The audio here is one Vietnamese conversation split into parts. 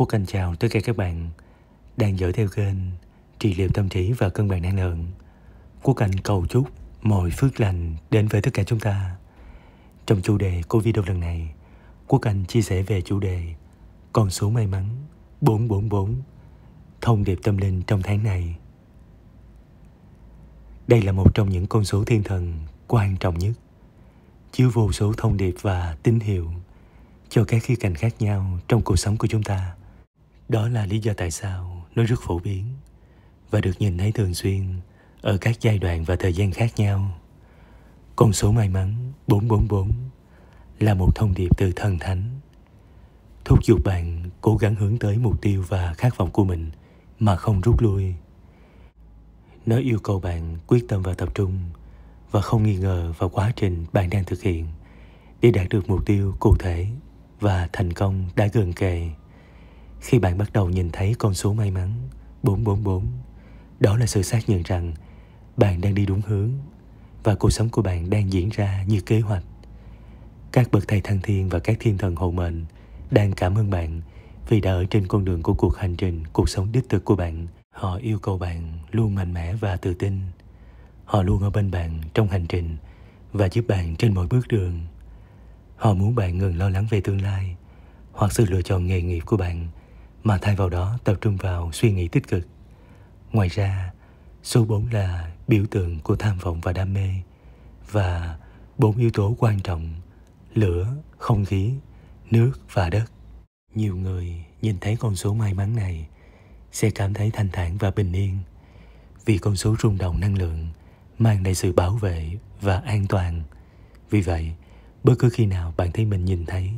Quốc Anh chào tất cả các bạn đang dõi theo kênh Trị liệu tâm trí và cân bằng năng lượng. Quốc Anh cầu chúc mọi phước lành đến với tất cả chúng ta. Trong chủ đề của video lần này, Quốc Anh chia sẻ về chủ đề con số may mắn 444 thông điệp tâm linh trong tháng này. Đây là một trong những con số thiên thần quan trọng nhất, chứa vô số thông điệp và tín hiệu cho các khía cạnh khác nhau trong cuộc sống của chúng ta. Đó là lý do tại sao nó rất phổ biến và được nhìn thấy thường xuyên ở các giai đoạn và thời gian khác nhau. Con số may mắn 444 là một thông điệp từ thần thánh thúc giục bạn cố gắng hướng tới mục tiêu và khát vọng của mình mà không rút lui. Nó yêu cầu bạn quyết tâm và tập trung và không nghi ngờ vào quá trình bạn đang thực hiện để đạt được mục tiêu cụ thể và thành công đã gần kề. Khi bạn bắt đầu nhìn thấy con số may mắn 444, đó là sự xác nhận rằng bạn đang đi đúng hướng và cuộc sống của bạn đang diễn ra như kế hoạch. Các bậc thầy thăng thiên và các thiên thần hộ mệnh đang cảm ơn bạn vì đã ở trên con đường của cuộc hành trình cuộc sống đích thực của bạn. Họ yêu cầu bạn luôn mạnh mẽ và tự tin. Họ luôn ở bên bạn trong hành trình và giúp bạn trên mọi bước đường. Họ muốn bạn ngừng lo lắng về tương lai hoặc sự lựa chọn nghề nghiệp của bạn mà thay vào đó tập trung vào suy nghĩ tích cực. Ngoài ra, số 4 là biểu tượng của tham vọng và đam mê và bốn yếu tố quan trọng lửa, không khí, nước và đất. Nhiều người nhìn thấy con số may mắn này sẽ cảm thấy thanh thản và bình yên vì con số rung động năng lượng mang lại sự bảo vệ và an toàn. Vì vậy, bất cứ khi nào bạn thấy mình nhìn thấy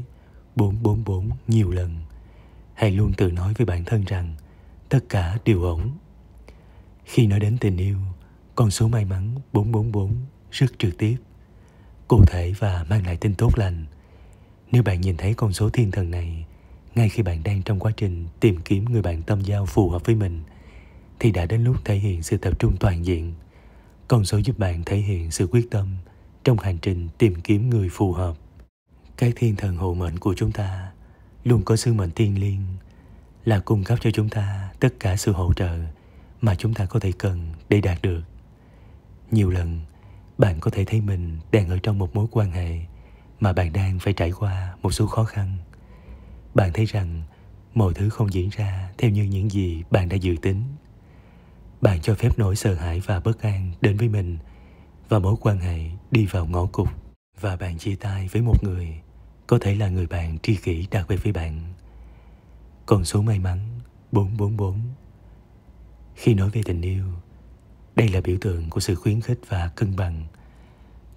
444 nhiều lần hãy luôn tự nói với bản thân rằng tất cả đều ổn. Khi nói đến tình yêu, con số may mắn 444 rất trực tiếp, cụ thể và mang lại tin tốt lành. Nếu bạn nhìn thấy con số thiên thần này, ngay khi bạn đang trong quá trình tìm kiếm người bạn tâm giao phù hợp với mình, thì đã đến lúc thể hiện sự tập trung toàn diện. Con số giúp bạn thể hiện sự quyết tâm trong hành trình tìm kiếm người phù hợp. Cái thiên thần hộ mệnh của chúng ta luôn có sứ mệnh tiên liên là cung cấp cho chúng ta tất cả sự hỗ trợ mà chúng ta có thể cần để đạt được. Nhiều lần, bạn có thể thấy mình đang ở trong một mối quan hệ mà bạn đang phải trải qua một số khó khăn. Bạn thấy rằng mọi thứ không diễn ra theo như những gì bạn đã dự tính. Bạn cho phép nỗi sợ hãi và bất an đến với mình và mối quan hệ đi vào ngõ cụt và bạn chia tay với một người có thể là người bạn tri kỷ đặc biệt với bạn. con số may mắn 444 Khi nói về tình yêu, đây là biểu tượng của sự khuyến khích và cân bằng.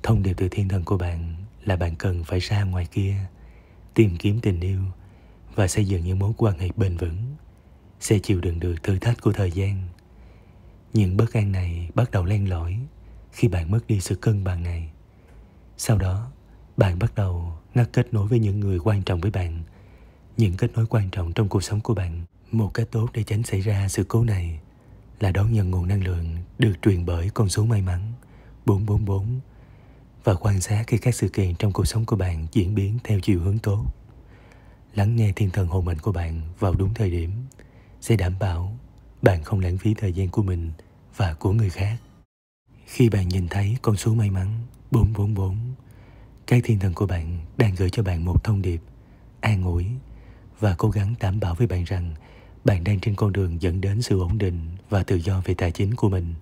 Thông điệp từ thiên thần của bạn là bạn cần phải ra ngoài kia, tìm kiếm tình yêu và xây dựng những mối quan hệ bền vững, sẽ chịu đựng được thử thách của thời gian. Những bất an này bắt đầu len lỏi khi bạn mất đi sự cân bằng này. Sau đó, bạn bắt đầu nó kết nối với những người quan trọng với bạn những kết nối quan trọng trong cuộc sống của bạn một cách tốt để tránh xảy ra sự cố này là đón nhận nguồn năng lượng được truyền bởi con số may mắn 444 và quan sát khi các sự kiện trong cuộc sống của bạn diễn biến theo chiều hướng tốt. Lắng nghe thiên thần hồn mệnh của bạn vào đúng thời điểm sẽ đảm bảo bạn không lãng phí thời gian của mình và của người khác. Khi bạn nhìn thấy con số may mắn 444 cái thiên thần của bạn đang gửi cho bạn một thông điệp an ủi và cố gắng đảm bảo với bạn rằng bạn đang trên con đường dẫn đến sự ổn định và tự do về tài chính của mình.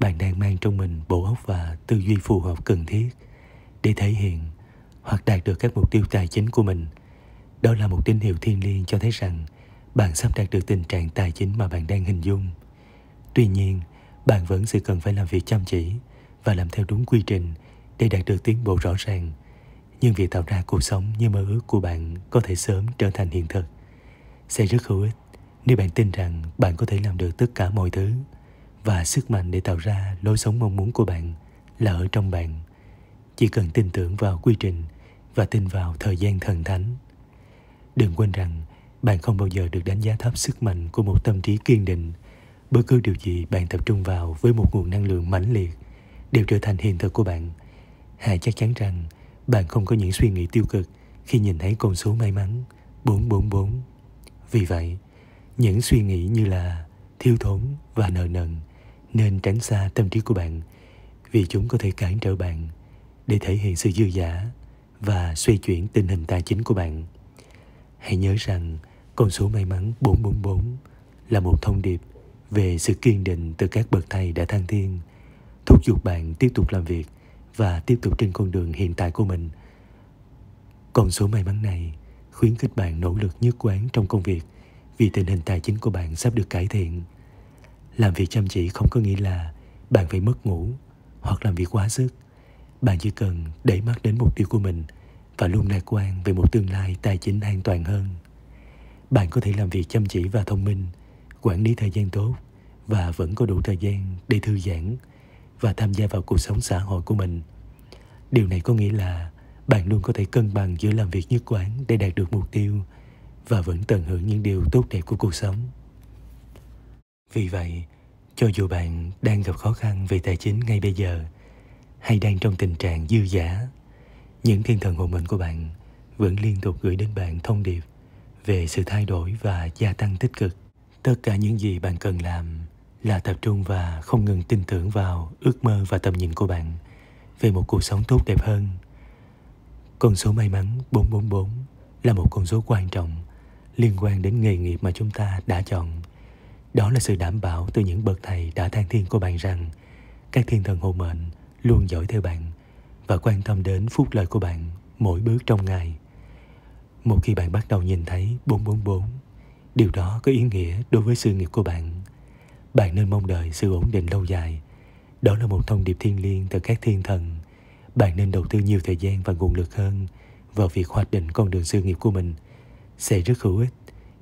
Bạn đang mang trong mình bộ óc và tư duy phù hợp cần thiết để thể hiện hoặc đạt được các mục tiêu tài chính của mình. Đó là một tín hiệu thiên liêng cho thấy rằng bạn sắp đạt được tình trạng tài chính mà bạn đang hình dung. Tuy nhiên, bạn vẫn sẽ cần phải làm việc chăm chỉ và làm theo đúng quy trình để đạt được tiến bộ rõ ràng nhưng việc tạo ra cuộc sống như mơ ước của bạn có thể sớm trở thành hiện thực sẽ rất hữu ích nếu bạn tin rằng bạn có thể làm được tất cả mọi thứ và sức mạnh để tạo ra lối sống mong muốn của bạn là ở trong bạn chỉ cần tin tưởng vào quy trình và tin vào thời gian thần thánh đừng quên rằng bạn không bao giờ được đánh giá thấp sức mạnh của một tâm trí kiên định bất cứ điều gì bạn tập trung vào với một nguồn năng lượng mãnh liệt đều trở thành hiện thực của bạn Hà chắc chắn rằng bạn không có những suy nghĩ tiêu cực khi nhìn thấy con số may mắn 444. Vì vậy, những suy nghĩ như là thiếu thốn và nợ nần nên tránh xa tâm trí của bạn vì chúng có thể cản trở bạn để thể hiện sự dư giả và xoay chuyển tình hình tài chính của bạn. Hãy nhớ rằng con số may mắn 444 là một thông điệp về sự kiên định từ các bậc thầy đã thăng thiên, thúc giục bạn tiếp tục làm việc – và tiếp tục trên con đường hiện tại của mình. Con số may mắn này khuyến khích bạn nỗ lực nhất quán trong công việc vì tình hình tài chính của bạn sắp được cải thiện. Làm việc chăm chỉ không có nghĩa là bạn phải mất ngủ hoặc làm việc quá sức. Bạn chỉ cần để mắt đến mục tiêu của mình và luôn lạc quan về một tương lai tài chính an toàn hơn. Bạn có thể làm việc chăm chỉ và thông minh, quản lý thời gian tốt và vẫn có đủ thời gian để thư giãn, và tham gia vào cuộc sống xã hội của mình. Điều này có nghĩa là bạn luôn có thể cân bằng giữa làm việc nhất quán để đạt được mục tiêu và vẫn tận hưởng những điều tốt đẹp của cuộc sống. Vì vậy, cho dù bạn đang gặp khó khăn về tài chính ngay bây giờ hay đang trong tình trạng dư giả, những thiên thần hộ mệnh của bạn vẫn liên tục gửi đến bạn thông điệp về sự thay đổi và gia tăng tích cực. Tất cả những gì bạn cần làm là tập trung và không ngừng tin tưởng vào ước mơ và tầm nhìn của bạn về một cuộc sống tốt đẹp hơn. Con số may mắn 444 là một con số quan trọng liên quan đến nghề nghiệp mà chúng ta đã chọn. Đó là sự đảm bảo từ những bậc thầy đã than thiên của bạn rằng các thiên thần hộ mệnh luôn dõi theo bạn và quan tâm đến phúc lợi của bạn mỗi bước trong ngày. Một khi bạn bắt đầu nhìn thấy 444, điều đó có ý nghĩa đối với sự nghiệp của bạn bạn nên mong đợi sự ổn định lâu dài. Đó là một thông điệp thiêng liêng từ các thiên thần. Bạn nên đầu tư nhiều thời gian và nguồn lực hơn vào việc hoạch định con đường sự nghiệp của mình. Sẽ rất hữu ích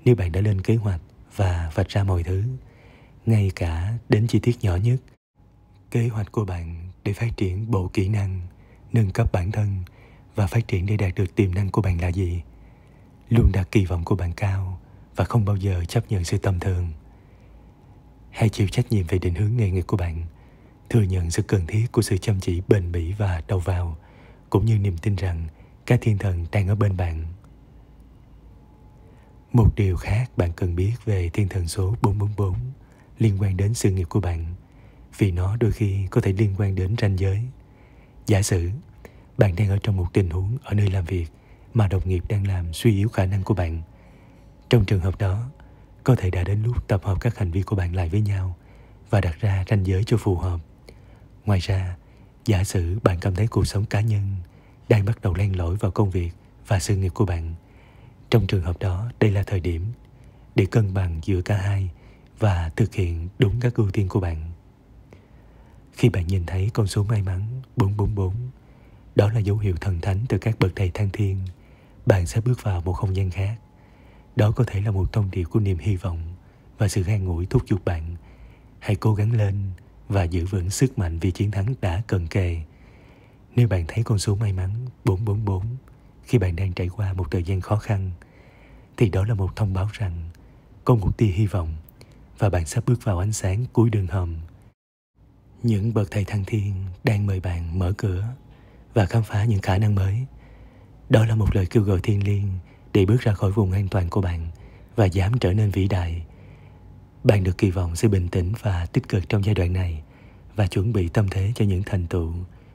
nếu bạn đã lên kế hoạch và vạch ra mọi thứ, ngay cả đến chi tiết nhỏ nhất. Kế hoạch của bạn để phát triển bộ kỹ năng, nâng cấp bản thân và phát triển để đạt được tiềm năng của bạn là gì? Luôn đặt kỳ vọng của bạn cao và không bao giờ chấp nhận sự tầm thường hãy chịu trách nhiệm về định hướng nghề nghiệp của bạn thừa nhận sự cần thiết của sự chăm chỉ bền bỉ và đầu vào cũng như niềm tin rằng các thiên thần đang ở bên bạn một điều khác bạn cần biết về thiên thần số 444 liên quan đến sự nghiệp của bạn vì nó đôi khi có thể liên quan đến ranh giới. Giả sử bạn đang ở trong một tình huống ở nơi làm việc mà đồng nghiệp đang làm suy yếu khả năng của bạn. Trong trường hợp đó, có thể đã đến lúc tập hợp các hành vi của bạn lại với nhau và đặt ra ranh giới cho phù hợp. Ngoài ra, giả sử bạn cảm thấy cuộc sống cá nhân đang bắt đầu len lỏi vào công việc và sự nghiệp của bạn, trong trường hợp đó đây là thời điểm để cân bằng giữa cả hai và thực hiện đúng các ưu tiên của bạn. Khi bạn nhìn thấy con số may mắn 444, đó là dấu hiệu thần thánh từ các bậc thầy thăng thiên, bạn sẽ bước vào một không gian khác đó có thể là một thông điệp của niềm hy vọng và sự an ủi thúc giục bạn. Hãy cố gắng lên và giữ vững sức mạnh vì chiến thắng đã cận kề. Nếu bạn thấy con số may mắn 444 khi bạn đang trải qua một thời gian khó khăn, thì đó là một thông báo rằng có một tia hy vọng và bạn sắp bước vào ánh sáng cuối đường hầm. Những bậc thầy thăng thiên đang mời bạn mở cửa và khám phá những khả năng mới. Đó là một lời kêu gọi thiên liêng để bước ra khỏi vùng an toàn của bạn và dám trở nên vĩ đại. Bạn được kỳ vọng sẽ bình tĩnh và tích cực trong giai đoạn này và chuẩn bị tâm thế cho những thành tựu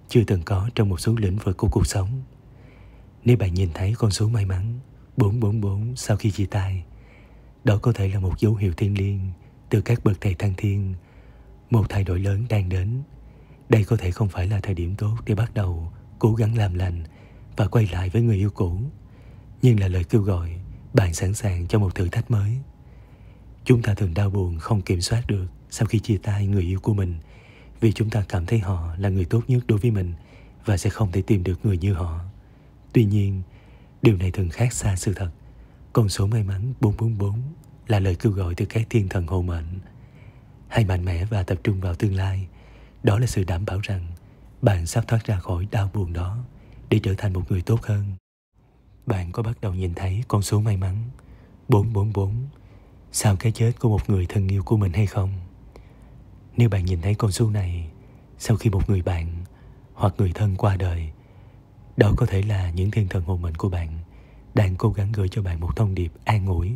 chưa từng có trong một số lĩnh vực của cuộc sống. Nếu bạn nhìn thấy con số may mắn 444 sau khi chia tay, đó có thể là một dấu hiệu thiên liêng từ các bậc thầy thăng thiên, một thay đổi lớn đang đến. Đây có thể không phải là thời điểm tốt để bắt đầu cố gắng làm lành và quay lại với người yêu cũ nhưng là lời kêu gọi bạn sẵn sàng cho một thử thách mới chúng ta thường đau buồn không kiểm soát được sau khi chia tay người yêu của mình vì chúng ta cảm thấy họ là người tốt nhất đối với mình và sẽ không thể tìm được người như họ tuy nhiên điều này thường khác xa sự thật con số may mắn 444 là lời kêu gọi từ các thiên thần hộ mệnh hãy mạnh mẽ và tập trung vào tương lai đó là sự đảm bảo rằng bạn sắp thoát ra khỏi đau buồn đó để trở thành một người tốt hơn bạn có bắt đầu nhìn thấy con số may mắn 444 sau cái chết của một người thân yêu của mình hay không? Nếu bạn nhìn thấy con số này sau khi một người bạn hoặc người thân qua đời, đó có thể là những thiên thần hồn mệnh của bạn đang cố gắng gửi cho bạn một thông điệp an ủi.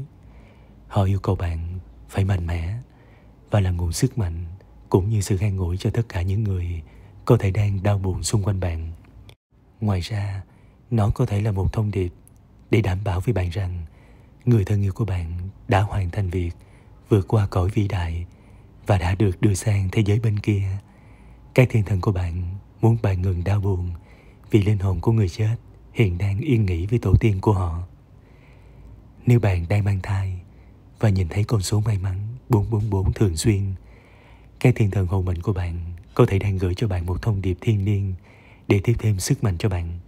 Họ yêu cầu bạn phải mạnh mẽ và là nguồn sức mạnh cũng như sự an ủi cho tất cả những người có thể đang đau buồn xung quanh bạn. Ngoài ra, nó có thể là một thông điệp để đảm bảo với bạn rằng người thân yêu của bạn đã hoàn thành việc vượt qua cõi vĩ đại và đã được đưa sang thế giới bên kia. Cái thiên thần của bạn muốn bạn ngừng đau buồn vì linh hồn của người chết hiện đang yên nghỉ với tổ tiên của họ. Nếu bạn đang mang thai và nhìn thấy con số may mắn 444 thường xuyên, cái thiên thần hồn mệnh của bạn có thể đang gửi cho bạn một thông điệp thiên niên để tiếp thêm sức mạnh cho bạn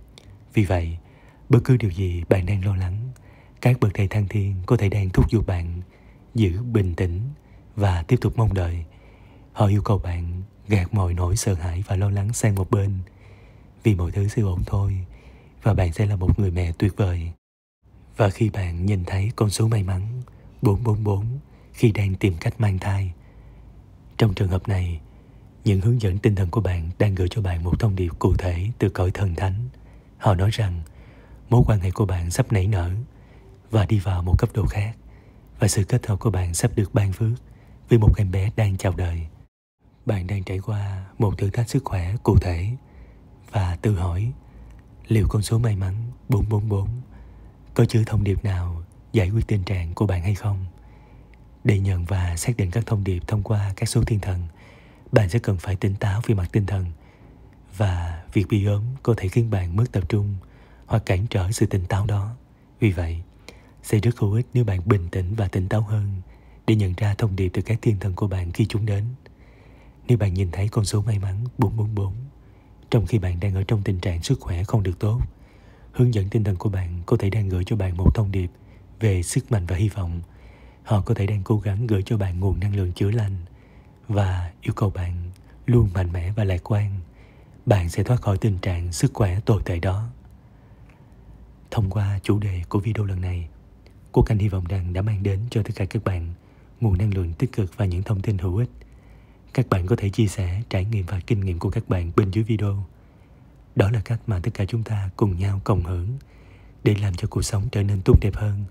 vì vậy, bất cứ điều gì bạn đang lo lắng, các bậc thầy thăng thiên có thể đang thúc giục bạn giữ bình tĩnh và tiếp tục mong đợi. Họ yêu cầu bạn gạt mọi nỗi sợ hãi và lo lắng sang một bên vì mọi thứ sẽ ổn thôi và bạn sẽ là một người mẹ tuyệt vời. Và khi bạn nhìn thấy con số may mắn 444 khi đang tìm cách mang thai, trong trường hợp này, những hướng dẫn tinh thần của bạn đang gửi cho bạn một thông điệp cụ thể từ cõi thần thánh – Họ nói rằng mối quan hệ của bạn sắp nảy nở và đi vào một cấp độ khác và sự kết hợp của bạn sắp được ban phước vì một em bé đang chào đời. Bạn đang trải qua một thử thách sức khỏe cụ thể và tự hỏi liệu con số may mắn 444 có chứa thông điệp nào giải quyết tình trạng của bạn hay không? Để nhận và xác định các thông điệp thông qua các số thiên thần, bạn sẽ cần phải tỉnh táo về mặt tinh thần và việc bị ốm có thể khiến bạn mất tập trung hoặc cản trở sự tỉnh táo đó. Vì vậy, sẽ rất hữu ích nếu bạn bình tĩnh và tỉnh táo hơn để nhận ra thông điệp từ các thiên thần của bạn khi chúng đến. Nếu bạn nhìn thấy con số may mắn 444, trong khi bạn đang ở trong tình trạng sức khỏe không được tốt, hướng dẫn tinh thần của bạn có thể đang gửi cho bạn một thông điệp về sức mạnh và hy vọng. Họ có thể đang cố gắng gửi cho bạn nguồn năng lượng chữa lành và yêu cầu bạn luôn mạnh mẽ và lạc quan bạn sẽ thoát khỏi tình trạng sức khỏe tồi tệ đó. Thông qua chủ đề của video lần này, Quốc canh hy vọng rằng đã mang đến cho tất cả các bạn nguồn năng lượng tích cực và những thông tin hữu ích. Các bạn có thể chia sẻ trải nghiệm và kinh nghiệm của các bạn bên dưới video. Đó là cách mà tất cả chúng ta cùng nhau cộng hưởng để làm cho cuộc sống trở nên tốt đẹp hơn.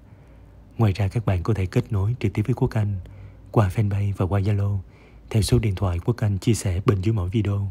Ngoài ra các bạn có thể kết nối trực tiếp với Quốc Anh qua fanpage và qua Zalo theo số điện thoại Quốc Anh chia sẻ bên dưới mỗi video.